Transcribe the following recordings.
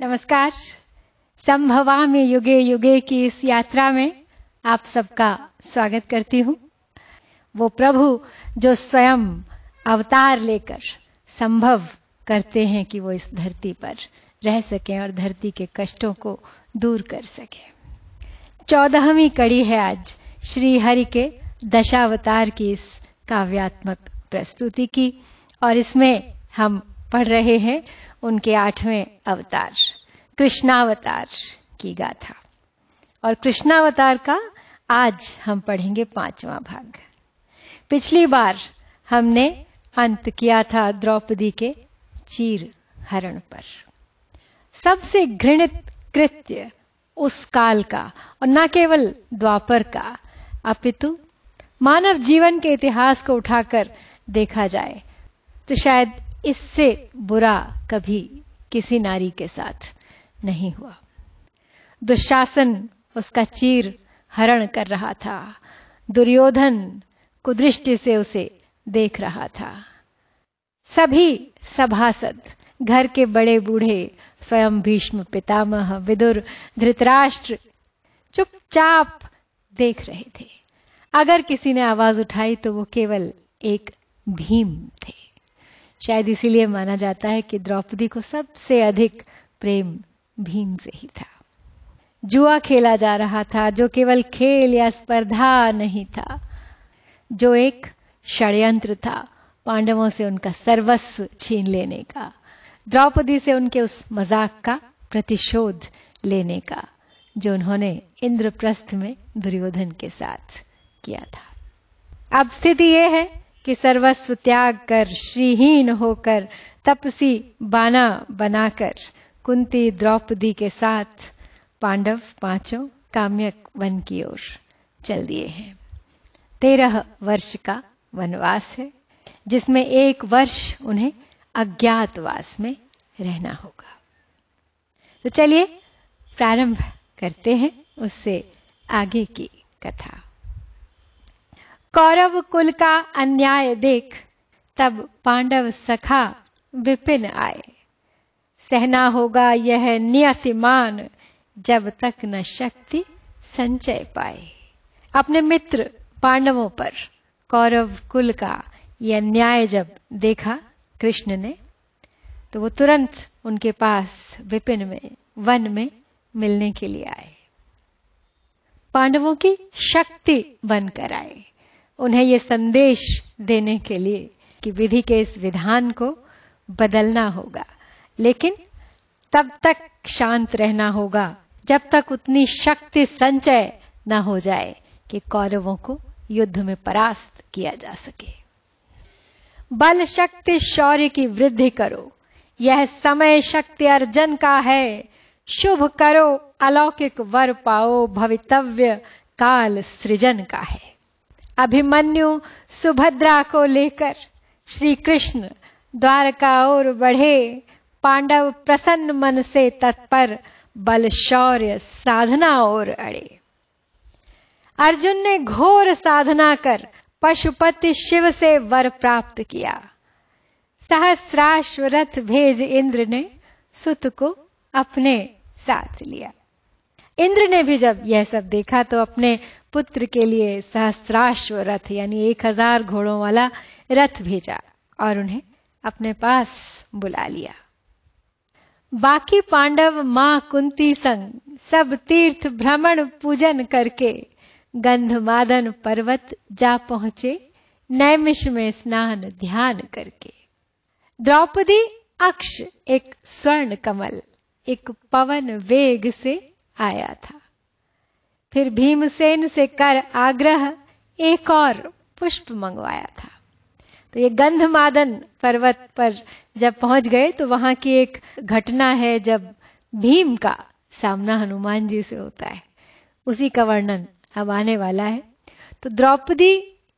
नमस्कार संभवा में युगे युगे की इस यात्रा में आप सबका स्वागत करती हूं वो प्रभु जो स्वयं अवतार लेकर संभव करते हैं कि वो इस धरती पर रह सके और धरती के कष्टों को दूर कर सके चौदहवीं कड़ी है आज श्री हरि के दशावतार की इस काव्यात्मक प्रस्तुति की और इसमें हम पढ़ रहे हैं उनके आठवें अवतार कृष्णावतार की गाथा और कृष्णावतार का आज हम पढ़ेंगे पांचवा भाग पिछली बार हमने अंत किया था द्रौपदी के चीर हरण पर सबसे घृणित कृत्य उस काल का और न केवल द्वापर का अपितु मानव जीवन के इतिहास को उठाकर देखा जाए तो शायद इससे बुरा कभी किसी नारी के साथ नहीं हुआ दुशासन उसका चीर हरण कर रहा था दुर्योधन कुदृष्टि से उसे देख रहा था सभी सभासद घर के बड़े बूढ़े स्वयं भीष्म पितामह विदुर धृतराष्ट्र चुपचाप देख रहे थे अगर किसी ने आवाज उठाई तो वो केवल एक भीम थे शायद इसीलिए माना जाता है कि द्रौपदी को सबसे अधिक प्रेम भीम से ही था जुआ खेला जा रहा था जो केवल खेल या स्पर्धा नहीं था जो एक षड्यंत्र था पांडवों से उनका सर्वस्व छीन लेने का द्रौपदी से उनके उस मजाक का प्रतिशोध लेने का जो उन्होंने इंद्रप्रस्थ में दुर्योधन के साथ किया था अब स्थिति यह है कि सर्वस्व त्याग कर श्रीहीन होकर तपसी बाना बनाकर कुंती द्रौपदी के साथ पांडव पांचों काम्यक वन की ओर चल दिए हैं तेरह वर्ष का वनवास है जिसमें एक वर्ष उन्हें अज्ञातवास में रहना होगा तो चलिए प्रारंभ करते हैं उससे आगे की कथा कौरव कुल का अन्याय देख तब पांडव सखा विपिन आए सहना होगा यह नियतिमान जब तक न शक्ति संचय पाए अपने मित्र पांडवों पर कौरव कुल का यह अन्याय जब देखा कृष्ण ने तो वो तुरंत उनके पास विपिन में वन में मिलने के लिए आए पांडवों की शक्ति बनकर आए उन्हें ये संदेश देने के लिए कि विधि के इस विधान को बदलना होगा लेकिन तब तक शांत रहना होगा जब तक उतनी शक्ति संचय न हो जाए कि कौरवों को युद्ध में परास्त किया जा सके बल शक्ति शौर्य की वृद्धि करो यह समय शक्ति अर्जन का है शुभ करो अलौकिक वर पाओ भवितव्य काल सृजन का है अभिमन्यु सुभद्रा को लेकर श्री कृष्ण द्वारका ओर बढ़े पांडव प्रसन्न मन से तत्पर बल शौर्य साधना ओर अड़े अर्जुन ने घोर साधना कर पशुपति शिव से वर प्राप्त किया सहस्राश्व रथ भेज इंद्र ने सुत को अपने साथ लिया इंद्र ने भी जब यह सब देखा तो अपने पुत्र के लिए सहस्त्राश्व रथ यानी एक हजार घोड़ों वाला रथ भेजा और उन्हें अपने पास बुला लिया बाकी पांडव मां कुंती संग सब तीर्थ भ्रमण पूजन करके गंधमादन पर्वत जा पहुंचे नैमिष में स्नान ध्यान करके द्रौपदी अक्ष एक स्वर्ण कमल एक पवन वेग से आया था फिर भीमसेन से कर आग्रह एक और पुष्प मंगवाया था तो ये गंधमादन पर्वत पर जब पहुंच गए तो वहां की एक घटना है जब भीम का सामना हनुमान जी से होता है उसी का वर्णन अब आने वाला है तो द्रौपदी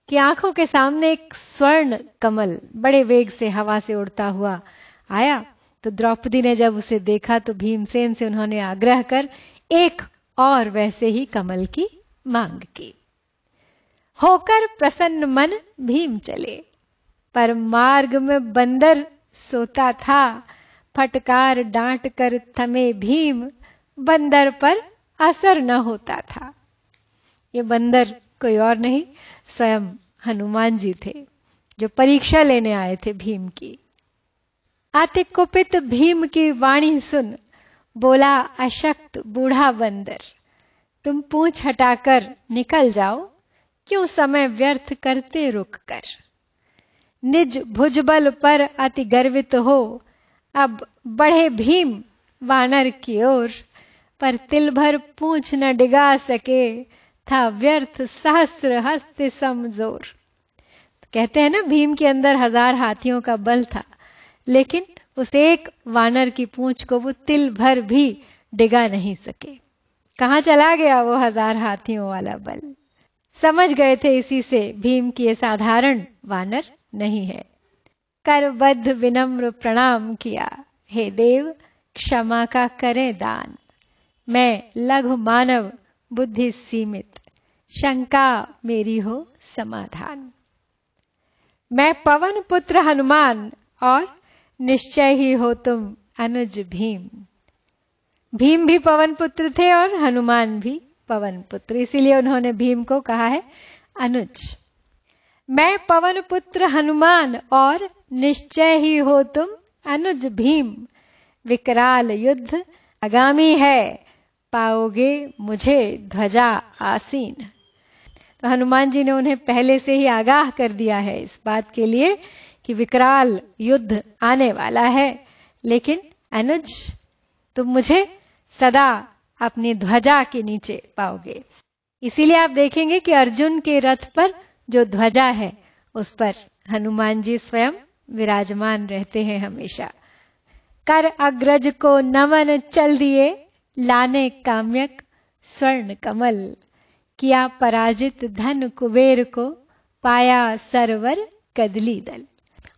की आंखों के सामने एक स्वर्ण कमल बड़े वेग से हवा से उड़ता हुआ आया तो द्रौपदी ने जब उसे देखा तो भीमसेन से उन्होंने आग्रह कर एक और वैसे ही कमल की मांग की होकर प्रसन्न मन भीम चले पर मार्ग में बंदर सोता था फटकार डांट कर थमे भीम बंदर पर असर न होता था ये बंदर कोई और नहीं स्वयं हनुमान जी थे जो परीक्षा लेने आए थे भीम की आते कुपित भीम की वाणी सुन बोला अशक्त बूढ़ा बंदर तुम पूछ हटाकर निकल जाओ क्यों समय व्यर्थ करते रुक कर निज भुजबल पर अति गर्वित हो अब बढ़े भीम वानर की ओर पर तिल भर पूछ न डिगा सके था व्यर्थ सहस्र हस्त समजोर कहते हैं ना भीम के अंदर हजार हाथियों का बल था लेकिन उस एक वानर की पूंछ को वो तिल भर भी डिगा नहीं सके कहां चला गया वो हजार हाथियों वाला बल समझ गए थे इसी से भीम की ये साधारण वानर नहीं है करबद्ध विनम्र प्रणाम किया हे देव क्षमा का करें दान मैं लघु मानव बुद्धि सीमित शंका मेरी हो समाधान मैं पवन पुत्र हनुमान और निश्चय ही हो तुम अनुज भीम भीम भी पवन पुत्र थे और हनुमान भी पवन पुत्र इसीलिए उन्होंने भीम को कहा है अनुज मैं पवन पुत्र हनुमान और निश्चय ही हो तुम अनुज भीम विकराल युद्ध आगामी है पाओगे मुझे ध्वजा आसीन तो हनुमान जी ने उन्हें पहले से ही आगाह कर दिया है इस बात के लिए कि विकराल युद्ध आने वाला है लेकिन अनुज तुम मुझे सदा अपनी ध्वजा के नीचे पाओगे इसीलिए आप देखेंगे कि अर्जुन के रथ पर जो ध्वजा है उस पर हनुमान जी स्वयं विराजमान रहते हैं हमेशा कर अग्रज को नमन चल दिए लाने काम्यक स्वर्ण कमल किया पराजित धन कुबेर को पाया सरवर कदली दल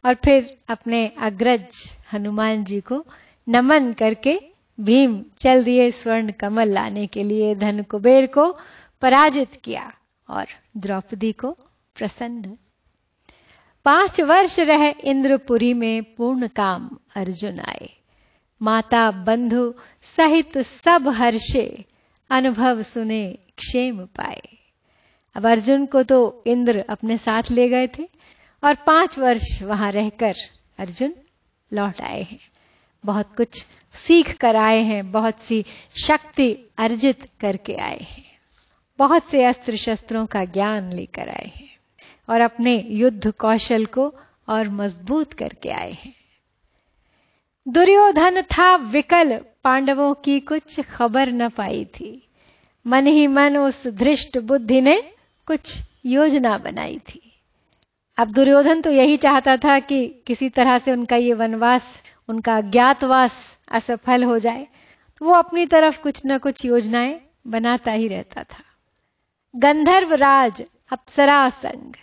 और फिर अपने अग्रज हनुमान जी को नमन करके भीम चल दिए स्वर्ण कमल लाने के लिए धन कुबेर को पराजित किया और द्रौपदी को प्रसन्न पांच वर्ष रह इंद्रपुरी में पूर्ण काम अर्जुन आए माता बंधु सहित सब हर्षे अनुभव सुने क्षेम पाए अब अर्जुन को तो इंद्र अपने साथ ले गए थे और पांच वर्ष वहां रहकर अर्जुन लौट आए हैं बहुत कुछ सीख कर आए हैं बहुत सी शक्ति अर्जित करके आए हैं बहुत से अस्त्र शस्त्रों का ज्ञान लेकर आए हैं और अपने युद्ध कौशल को और मजबूत करके आए हैं दुर्योधन था विकल पांडवों की कुछ खबर न पाई थी मन ही मन उस धृष्ट बुद्धि ने कुछ योजना बनाई थी अब दुर्योधन तो यही चाहता था कि किसी तरह से उनका ये वनवास उनका अज्ञातवास असफल हो जाए तो वो अपनी तरफ कुछ ना कुछ योजनाएं बनाता ही रहता था गंधर्व राज अप्सरा संग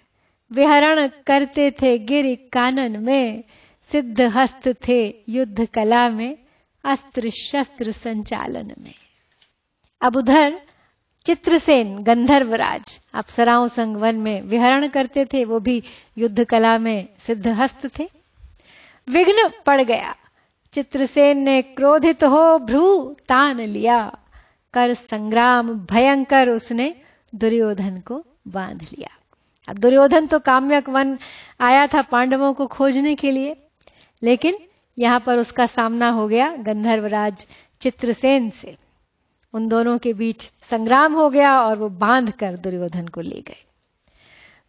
विहरण करते थे गिर कानन में सिद्ध हस्त थे युद्ध कला में अस्त्र शस्त्र संचालन में अब उधर चित्रसेन गंधर्वराज अप्सराओं संग वन में विहरण करते थे वो भी युद्ध कला में सिद्धहस्त थे विघ्न पड़ गया चित्रसेन ने क्रोधित हो भ्रू तान लिया कर संग्राम भयंकर उसने दुर्योधन को बांध लिया अब दुर्योधन तो काम्यक वन आया था पांडवों को खोजने के लिए लेकिन यहां पर उसका सामना हो गया गंधर्वराज चित्रसेन से उन दोनों के बीच संग्राम हो गया और वो बांध कर दुर्योधन को ले गए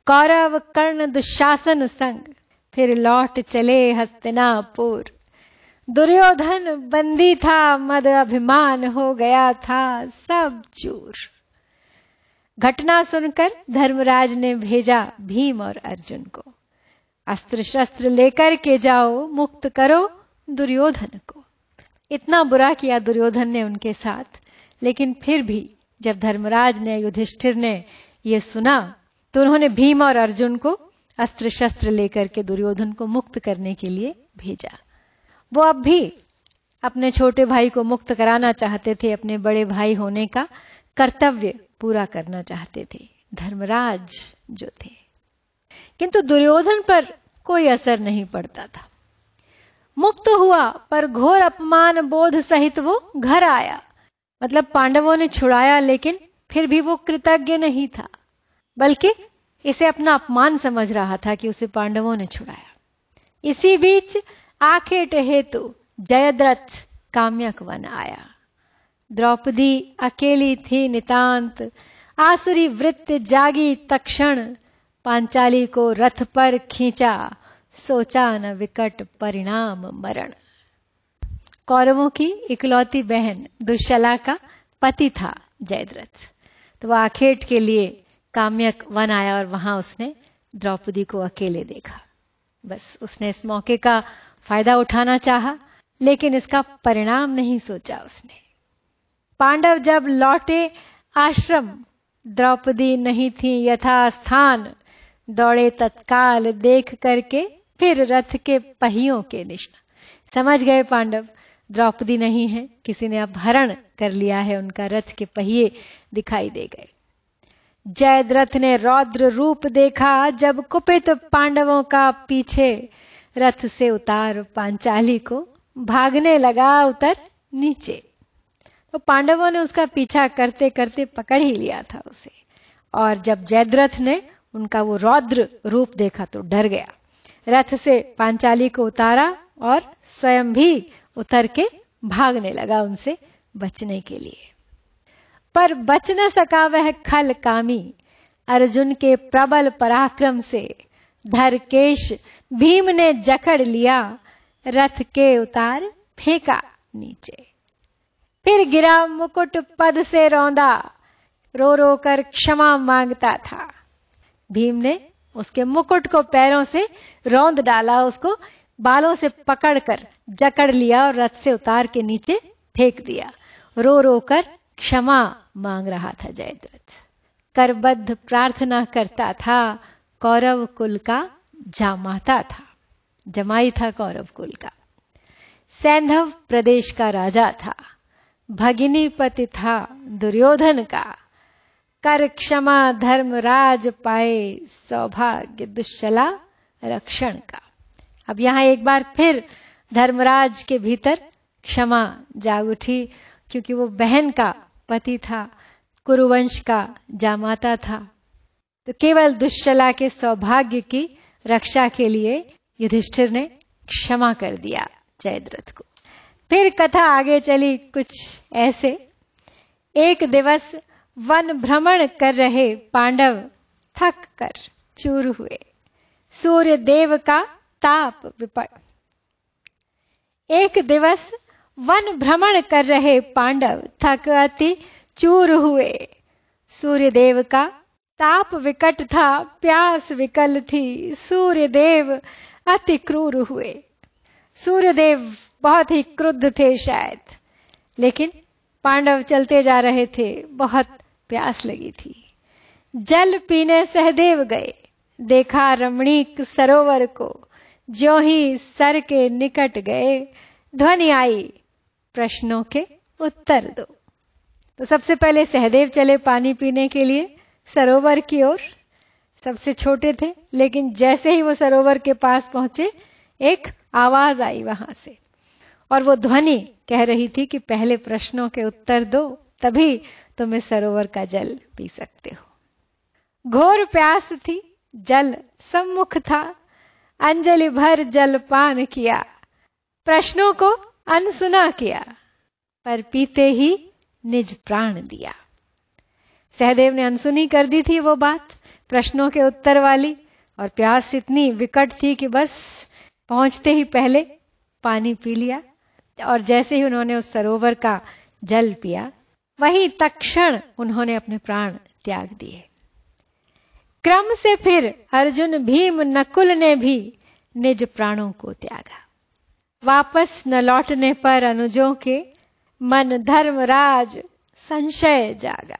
कौरव कर्ण दुशासन संग फिर लौट चले हस्तिनापुर दुर्योधन बंदी था मद अभिमान हो गया था सब चूर घटना सुनकर धर्मराज ने भेजा भीम और अर्जुन को अस्त्र शस्त्र लेकर के जाओ मुक्त करो दुर्योधन को इतना बुरा किया दुर्योधन ने उनके साथ लेकिन फिर भी जब धर्मराज ने युधिष्ठिर ने यह सुना तो उन्होंने भीम और अर्जुन को अस्त्र शस्त्र लेकर के दुर्योधन को मुक्त करने के लिए भेजा वो अब भी अपने छोटे भाई को मुक्त कराना चाहते थे अपने बड़े भाई होने का कर्तव्य पूरा करना चाहते थे धर्मराज जो थे किंतु दुर्योधन पर कोई असर नहीं पड़ता था मुक्त हुआ पर घोर अपमान बोध सहित वो घर आया मतलब पांडवों ने छुड़ाया लेकिन फिर भी वो कृतज्ञ नहीं था बल्कि इसे अपना अपमान समझ रहा था कि उसे पांडवों ने छुड़ाया इसी बीच आखेट हेतु जयद्रथ काम्यक वन आया द्रौपदी अकेली थी नितांत आसुरी वृत्त जागी तक्षण पांचाली को रथ पर खींचा सोचा न विकट परिणाम मरण कौरवों की इकलौती बहन दुशला का पति था जयद्रथ तो वह आखेट के लिए काम्यक वन आया और वहां उसने द्रौपदी को अकेले देखा बस उसने इस मौके का फायदा उठाना चाहा लेकिन इसका परिणाम नहीं सोचा उसने पांडव जब लौटे आश्रम द्रौपदी नहीं थी यथा स्थान दौड़े तत्काल देख करके फिर रथ के पहियों के निष्ठा समझ गए पांडव द्रौपदी नहीं है किसी ने अपहरण कर लिया है उनका रथ के पहिए दिखाई दे गए जयद्रथ ने रौद्र रूप देखा जब कुपित पांडवों का पीछे रथ से उतार पांचाली को भागने लगा उतर नीचे तो पांडवों ने उसका पीछा करते करते पकड़ ही लिया था उसे और जब जयद्रथ ने उनका वो रौद्र रूप देखा तो डर गया रथ से पांचाली को उतारा और स्वयं भी उतर के भागने लगा उनसे बचने के लिए पर बच न सका वह खल कामी अर्जुन के प्रबल पराक्रम से धरकेश भीम ने जकड़ लिया रथ के उतार फेंका नीचे फिर गिरा मुकुट पद से रौंदा रो रो कर क्षमा मांगता था भीम ने उसके मुकुट को पैरों से रौंद डाला उसको बालों से पकड़कर जकड़ लिया और रथ से उतार के नीचे फेंक दिया रो रो कर क्षमा मांग रहा था जयद्रथ करबद्ध प्रार्थना करता था कौरव कुल का जामाता था जमाई था कौरव कुल का सैंधव प्रदेश का राजा था भगिनी पति था दुर्योधन का कर क्षमा धर्म राज पाए सौभाग्य दुश्चला रक्षण का अब यहां एक बार फिर धर्मराज के भीतर क्षमा जाग उठी क्योंकि वो बहन का पति था कुरुवंश का जामाता था तो केवल दुश्चला के सौभाग्य की रक्षा के लिए युधिष्ठिर ने क्षमा कर दिया जयद्रथ को फिर कथा आगे चली कुछ ऐसे एक दिवस वन भ्रमण कर रहे पांडव थक कर चूर हुए सूर्य देव का ताप विपट एक दिवस वन भ्रमण कर रहे पांडव थक अति चूर हुए सूर्य देव का ताप विकट था प्यास विकल थी सूर्य देव अति क्रूर हुए सूर्य देव बहुत ही क्रुद्ध थे शायद लेकिन पांडव चलते जा रहे थे बहुत प्यास लगी थी जल पीने सहदेव गए देखा रमणीक सरोवर को जो ही सर के निकट गए ध्वनि आई प्रश्नों के उत्तर दो तो सबसे पहले सहदेव चले पानी पीने के लिए सरोवर की ओर सबसे छोटे थे लेकिन जैसे ही वो सरोवर के पास पहुंचे एक आवाज आई वहां से और वो ध्वनि कह रही थी कि पहले प्रश्नों के उत्तर दो तभी तुम इस सरोवर का जल पी सकते हो घोर प्यास थी जल सम्मुख था अंजलि भर जल पान किया प्रश्नों को अनसुना किया पर पीते ही निज प्राण दिया सहदेव ने अनसुनी कर दी थी वो बात प्रश्नों के उत्तर वाली और प्यास इतनी विकट थी कि बस पहुंचते ही पहले पानी पी लिया और जैसे ही उन्होंने उस सरोवर का जल पिया वहीं तक्षण उन्होंने अपने प्राण त्याग दिए क्रम से फिर अर्जुन भीम नकुल ने भी निज प्राणों को त्यागा वापस न लौटने पर अनुजों के मन धर्मराज संशय जागा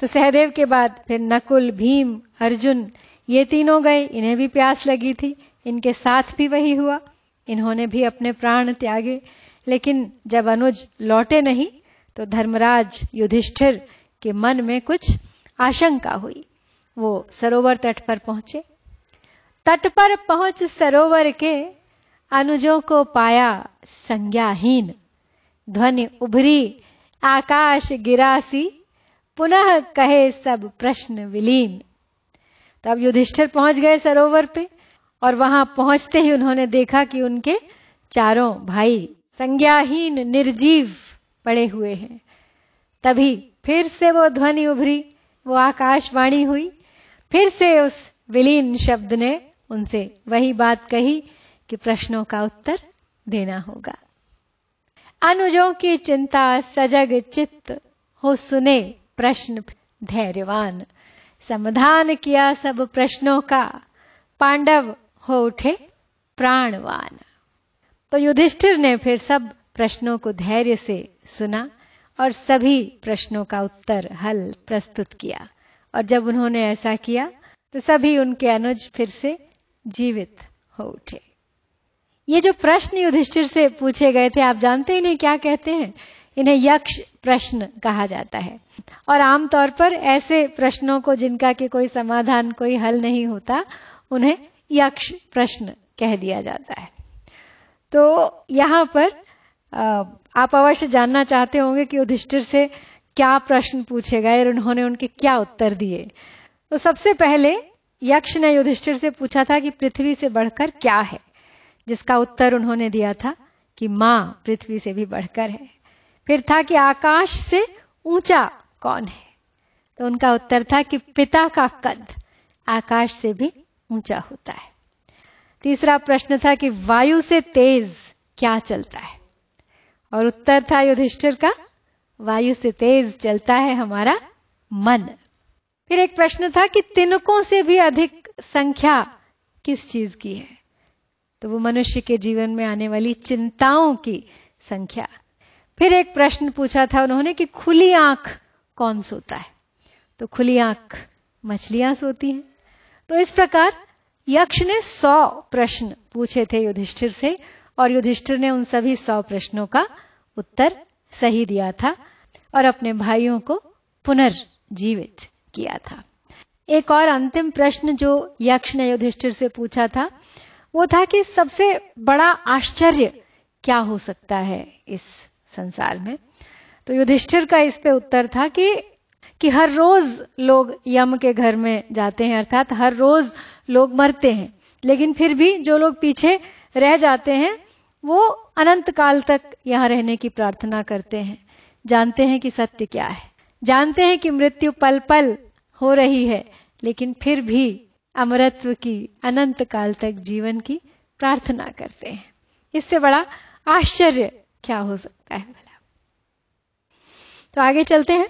तो सहदेव के बाद फिर नकुल भीम अर्जुन ये तीनों गए इन्हें भी प्यास लगी थी इनके साथ भी वही हुआ इन्होंने भी अपने प्राण त्यागे लेकिन जब अनुज लौटे नहीं तो धर्मराज युधिष्ठिर के मन में कुछ आशंका हुई वो सरोवर तट पर पहुंचे तट पर पहुंच सरोवर के अनुजों को पाया संज्ञाहीन ध्वनि उभरी आकाश गिरासी पुनः कहे सब प्रश्न विलीन तब युधिष्ठिर पहुंच गए सरोवर पे और वहां पहुंचते ही उन्होंने देखा कि उनके चारों भाई संज्ञाहीन निर्जीव पड़े हुए हैं तभी फिर से वो ध्वनि उभरी वो आकाशवाणी हुई फिर से उस विलीन शब्द ने उनसे वही बात कही कि प्रश्नों का उत्तर देना होगा अनुजों की चिंता सजग चित्त हो सुने प्रश्न धैर्यवान समाधान किया सब प्रश्नों का पांडव हो उठे प्राणवान तो युधिष्ठिर ने फिर सब प्रश्नों को धैर्य से सुना और सभी प्रश्नों का उत्तर हल प्रस्तुत किया और जब उन्होंने ऐसा किया तो सभी उनके अनुज फिर से जीवित हो उठे ये जो प्रश्न युधिष्ठिर से पूछे गए थे आप जानते इन्हें क्या कहते हैं इन्हें यक्ष प्रश्न कहा जाता है और आमतौर पर ऐसे प्रश्नों को जिनका कि कोई समाधान कोई हल नहीं होता उन्हें यक्ष प्रश्न कह दिया जाता है तो यहां पर आप अवश्य जानना चाहते होंगे कि युधिष्ठिर से क्या प्रश्न पूछे गए और उन्होंने उनके क्या उत्तर दिए तो सबसे पहले यक्ष ने युधिष्ठिर से पूछा था कि पृथ्वी से बढ़कर क्या है जिसका उत्तर उन्होंने दिया था कि मां पृथ्वी से भी बढ़कर है फिर था कि आकाश से ऊंचा कौन है तो उनका उत्तर था कि पिता का कद आकाश से भी ऊंचा होता है तीसरा प्रश्न था कि वायु से तेज क्या चलता है और उत्तर था युधिष्ठिर का वायु से तेज चलता है हमारा मन फिर एक प्रश्न था कि तिनकों से भी अधिक संख्या किस चीज की है तो वो मनुष्य के जीवन में आने वाली चिंताओं की संख्या फिर एक प्रश्न पूछा था उन्होंने कि खुली आंख कौन सोता है तो खुली आंख मछलियां सोती हैं तो इस प्रकार यक्ष ने सौ प्रश्न पूछे थे युधिष्ठिर से और युधिष्ठिर ने उन सभी सौ प्रश्नों का उत्तर सही दिया था और अपने भाइयों को पुनर्जीवित किया था एक और अंतिम प्रश्न जो यक्ष ने युधिष्ठिर से पूछा था वो था कि सबसे बड़ा आश्चर्य क्या हो सकता है इस संसार में तो युधिष्ठिर का इस पे उत्तर था कि कि हर रोज लोग यम के घर में जाते हैं अर्थात हर रोज लोग मरते हैं लेकिन फिर भी जो लोग पीछे रह जाते हैं वो अनंत काल तक यहां रहने की प्रार्थना करते हैं जानते हैं कि सत्य क्या है जानते हैं कि मृत्यु पल पल हो रही है लेकिन फिर भी अमरत्व की अनंत काल तक जीवन की प्रार्थना करते हैं इससे बड़ा आश्चर्य क्या हो सकता है भला तो आगे चलते हैं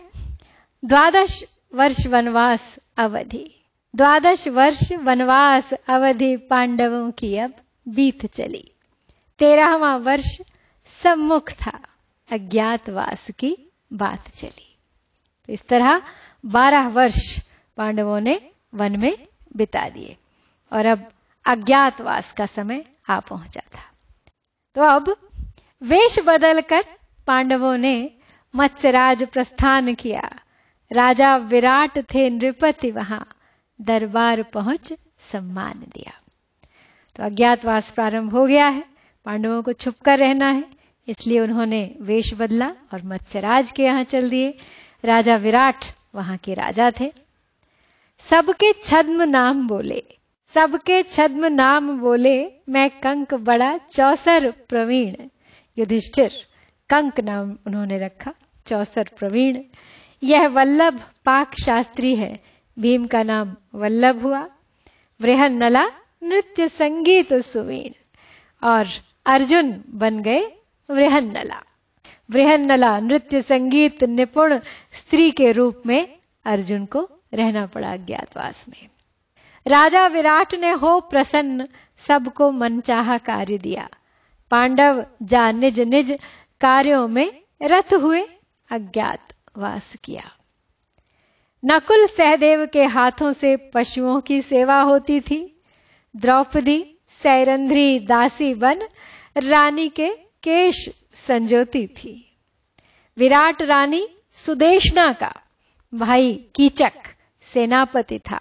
द्वादश वर्ष वनवास अवधि द्वादश वर्ष वनवास अवधि पांडवों की अब बीत चली तेरहवा वर्ष सम्मुख था अज्ञातवास की बात चली तो इस तरह बारह वर्ष पांडवों ने वन में बिता दिए और अब अज्ञातवास का समय आ पहुंचा था तो अब वेश बदलकर पांडवों ने मत्स्यराज प्रस्थान किया राजा विराट थे नृपति वहां दरबार पहुंच सम्मान दिया तो अज्ञातवास प्रारंभ हो गया है पांडवों को छुप कर रहना है इसलिए उन्होंने वेश बदला और मत्स्यराज के यहां चल दिए राजा विराट वहां के राजा थे सबके छद्म नाम बोले सबके छद्म नाम बोले मैं कंक बड़ा चौसर प्रवीण युधिष्ठिर कंक नाम उन्होंने रखा चौसर प्रवीण यह वल्लभ पाक शास्त्री है भीम का नाम वल्लभ हुआ वृहन नला नृत्य संगीत सुवीण और अर्जुन बन गए वृहन्नला वृहन्नला नृत्य संगीत निपुण स्त्री के रूप में अर्जुन को रहना पड़ा अज्ञातवास में राजा विराट ने हो प्रसन्न सबको मनचाहा कार्य दिया पांडव जा निज निज कार्यों में रथ हुए अज्ञात वास किया नकुल सहदेव के हाथों से पशुओं की सेवा होती थी द्रौपदी सैरंध्री दासी बन रानी के केश संजोती थी विराट रानी सुदेशना का भाई कीचक सेनापति था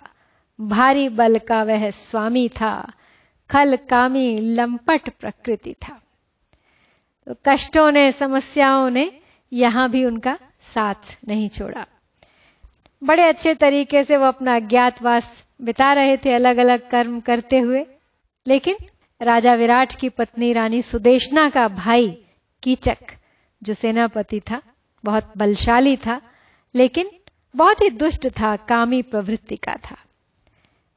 भारी बल का वह स्वामी था खल कामी लंपट प्रकृति था तो कष्टों ने समस्याओं ने यहां भी उनका साथ नहीं छोड़ा बड़े अच्छे तरीके से वो अपना अज्ञातवास बिता रहे थे अलग अलग कर्म करते हुए लेकिन राजा विराट की पत्नी रानी सुदेशना का भाई कीचक जो सेनापति था बहुत बलशाली था लेकिन बहुत ही दुष्ट था कामी प्रवृत्ति का था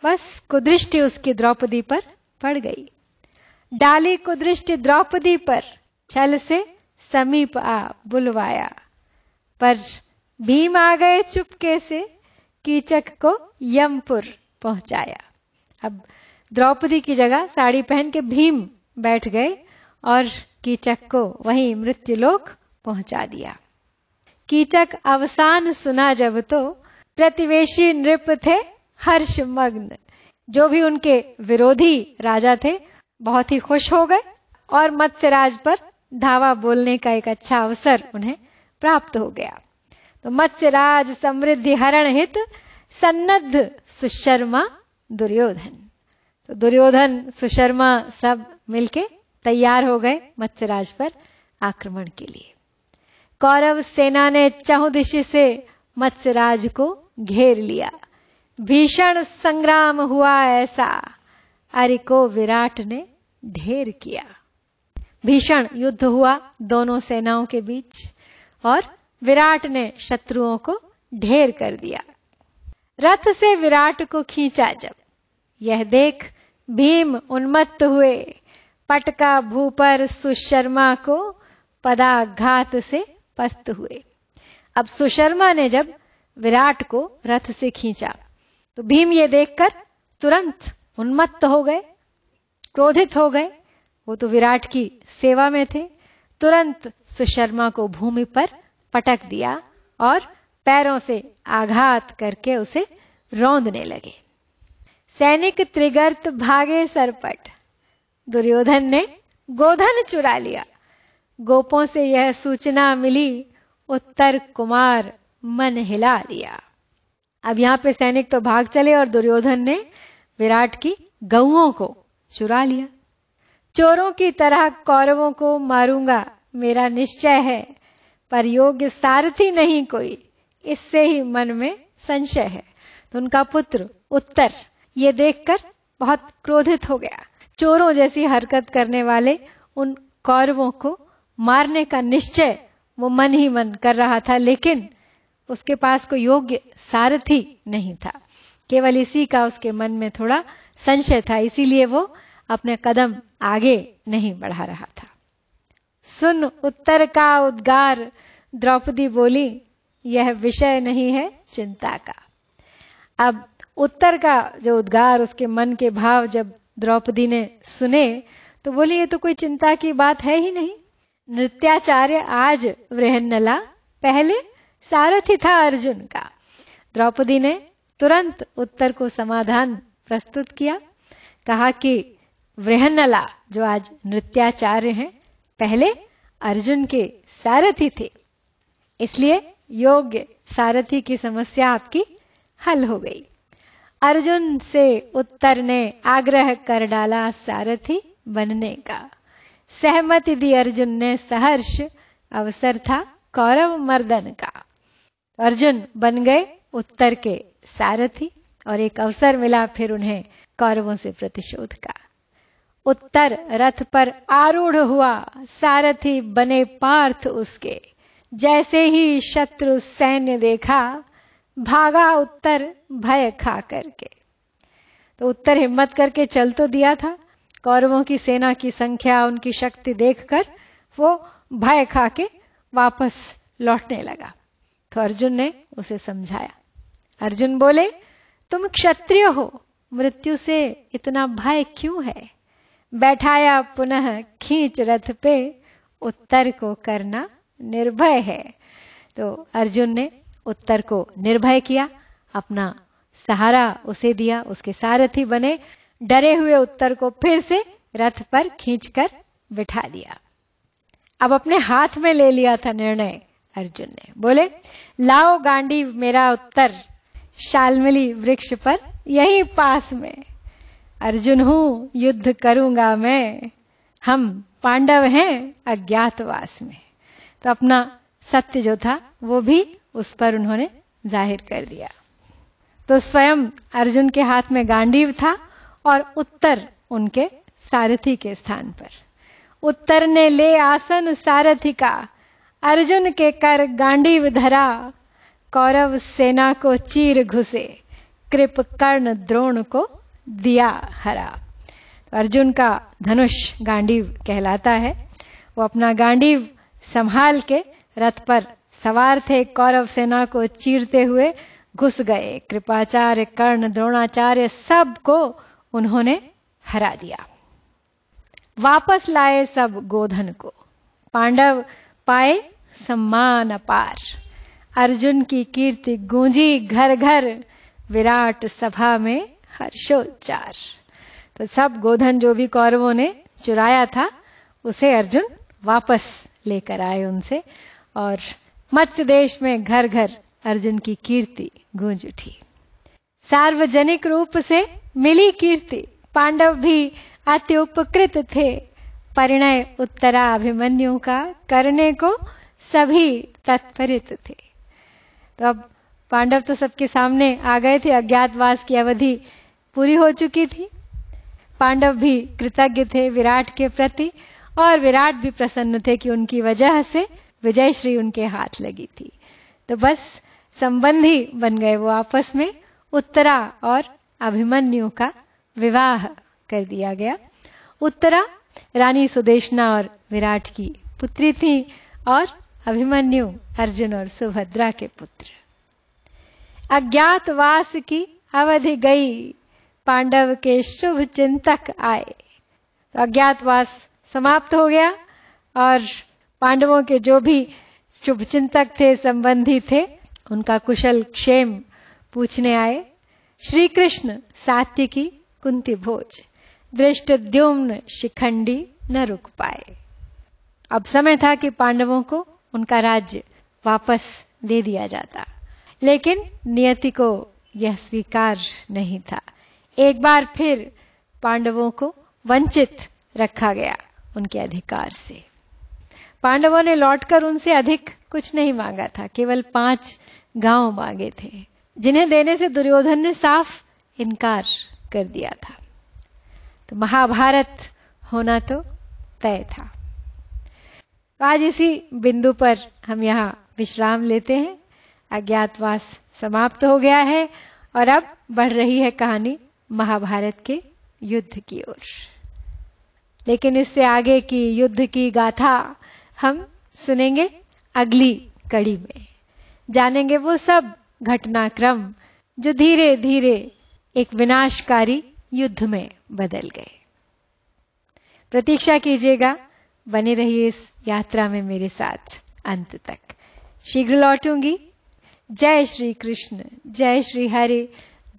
बस कुदृष्टि उसकी द्रौपदी पर पड़ गई डाली कुदृष्टि द्रौपदी पर छल से समीप आ बुलवाया पर भीम आ गए चुपके से कीचक को यमपुर पहुंचाया अब द्रौपदी की जगह साड़ी पहन के भीम बैठ गए और कीचक को वहीं मृत्युलोक पहुंचा दिया कीचक अवसान सुना जब तो प्रतिवेशी नृप थे हर्ष मग्न जो भी उनके विरोधी राजा थे बहुत ही खुश हो गए और मत्स्य राज पर धावा बोलने का एक अच्छा अवसर उन्हें प्राप्त हो गया तो मत्स्य राज समृद्धि हरण हित सन्नद्ध सुशर्मा दुर्योधन तो दुर्योधन सुशर्मा सब मिलके तैयार हो गए मत्स्यराज पर आक्रमण के लिए कौरव सेना ने चहुदिशी से मत्स्यराज को घेर लिया भीषण संग्राम हुआ ऐसा अरे को विराट ने ढेर किया भीषण युद्ध हुआ दोनों सेनाओं के बीच और विराट ने शत्रुओं को ढेर कर दिया रथ से विराट को खींचा जब यह देख भीम उन्मत्त हुए पटका भूपर सुशर्मा को पदाघात से पस्त हुए अब सुशर्मा ने जब विराट को रथ से खींचा तो भीम ये देखकर तुरंत उन्मत्त हो गए क्रोधित हो गए वो तो विराट की सेवा में थे तुरंत सुशर्मा को भूमि पर पटक दिया और पैरों से आघात करके उसे रौंदने लगे सैनिक त्रिगर्त भागे सरपट दुर्योधन ने गोधन चुरा लिया गोपों से यह सूचना मिली उत्तर कुमार मन हिला दिया अब यहां पे सैनिक तो भाग चले और दुर्योधन ने विराट की गऊओं को चुरा लिया चोरों की तरह कौरवों को मारूंगा मेरा निश्चय है पर योग्य सारथी नहीं कोई इससे ही मन में संशय है तो उनका पुत्र उत्तर ये देखकर बहुत क्रोधित हो गया चोरों जैसी हरकत करने वाले उन कौरवों को मारने का निश्चय वो मन ही मन कर रहा था लेकिन उसके पास कोई योग्य सारथी नहीं था केवल इसी का उसके मन में थोड़ा संशय था इसीलिए वो अपने कदम आगे नहीं बढ़ा रहा था सुन उत्तर का उद्गार द्रौपदी बोली यह विषय नहीं है चिंता का अब उत्तर का जो उद्गार उसके मन के भाव जब द्रौपदी ने सुने तो बोली ये तो कोई चिंता की बात है ही नहीं नृत्याचार्य आज वृहन्नला पहले सारथी था अर्जुन का द्रौपदी ने तुरंत उत्तर को समाधान प्रस्तुत किया कहा कि वृहन्नला जो आज नृत्याचार्य हैं पहले अर्जुन के सारथी थे इसलिए योग्य सारथी की समस्या आपकी हल हो गई अर्जुन से उत्तर ने आग्रह कर डाला सारथी बनने का सहमति दी अर्जुन ने सहर्ष अवसर था कौरव मर्दन का अर्जुन बन गए उत्तर के सारथी और एक अवसर मिला फिर उन्हें कौरवों से प्रतिशोध का उत्तर रथ पर आरूढ़ हुआ सारथी बने पार्थ उसके जैसे ही शत्रु सैन्य देखा भागा उत्तर भय खा करके तो उत्तर हिम्मत करके चल तो दिया था कौरवों की सेना की संख्या उनकी शक्ति देखकर वो भय खा के वापस लौटने लगा तो अर्जुन ने उसे समझाया अर्जुन बोले तुम क्षत्रिय हो मृत्यु से इतना भय क्यों है बैठाया पुनः खींच रथ पे उत्तर को करना निर्भय है तो अर्जुन ने उत्तर को निर्भय किया अपना सहारा उसे दिया उसके सारथी बने डरे हुए उत्तर को फिर से रथ पर खींचकर बिठा दिया अब अपने हाथ में ले लिया था निर्णय अर्जुन ने बोले लाओ गांडी मेरा उत्तर शालमिली वृक्ष पर यही पास में अर्जुन हूं युद्ध करूंगा मैं हम पांडव हैं अज्ञातवास में तो अपना सत्य जो था वो भी उस पर उन्होंने जाहिर कर दिया तो स्वयं अर्जुन के हाथ में गांडीव था और उत्तर उनके सारथी के स्थान पर उत्तर ने ले आसन सारथी का अर्जुन के कर गांडीव धरा कौरव सेना को चीर घुसे कृप कर्ण द्रोण को दिया हरा तो अर्जुन का धनुष गांडीव कहलाता है वो अपना गांडीव संभाल के रथ पर सवार थे कौरव सेना को चीरते हुए घुस गए कृपाचार्य कर्ण द्रोणाचार्य सबको उन्होंने हरा दिया वापस लाए सब गोधन को पांडव पाए सम्मान अपार अर्जुन की कीर्ति गूंजी घर घर विराट सभा में हर्षोच्चार तो सब गोधन जो भी कौरवों ने चुराया था उसे अर्जुन वापस लेकर आए उनसे और मत्स्य देश में घर घर अर्जुन की कीर्ति गूंज उठी सार्वजनिक रूप से मिली कीर्ति पांडव भी अति उपकृत थे परिणय उत्तरा अभिमन्यु का करने को सभी तत्परित थे तो अब पांडव तो सबके सामने आ गए थे अज्ञातवास की अवधि पूरी हो चुकी थी पांडव भी कृतज्ञ थे विराट के प्रति और विराट भी प्रसन्न थे कि उनकी वजह से विजयश्री उनके हाथ लगी थी तो बस संबंधी बन गए वो आपस में उत्तरा और अभिमन्यु का विवाह कर दिया गया उत्तरा रानी सुदेशना और विराट की पुत्री थी और अभिमन्यु अर्जुन और सुभद्रा के पुत्र अज्ञातवास की अवधि गई पांडव के शुभ चिंतक आए तो अज्ञातवास समाप्त हो गया और पांडवों के जो भी शुभचिंतक थे संबंधी थे उनका कुशल क्षेम पूछने आए श्री कृष्ण सात्य की कुंती भोज दृष्ट द्युम्न शिखंडी न रुक पाए अब समय था कि पांडवों को उनका राज्य वापस दे दिया जाता लेकिन नियति को यह स्वीकार नहीं था एक बार फिर पांडवों को वंचित रखा गया उनके अधिकार से पांडवों ने लौटकर उनसे अधिक कुछ नहीं मांगा था केवल पांच गांव मांगे थे जिन्हें देने से दुर्योधन ने साफ इनकार कर दिया था तो महाभारत होना तो तय था आज इसी बिंदु पर हम यहां विश्राम लेते हैं अज्ञातवास समाप्त हो गया है और अब बढ़ रही है कहानी महाभारत के युद्ध की ओर लेकिन इससे आगे की युद्ध की गाथा हम सुनेंगे अगली कड़ी में जानेंगे वो सब घटनाक्रम जो धीरे धीरे एक विनाशकारी युद्ध में बदल गए प्रतीक्षा कीजिएगा बने रहिए इस यात्रा में मेरे साथ अंत तक शीघ्र लौटूंगी जय श्री कृष्ण जय श्री हरि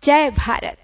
जय भारत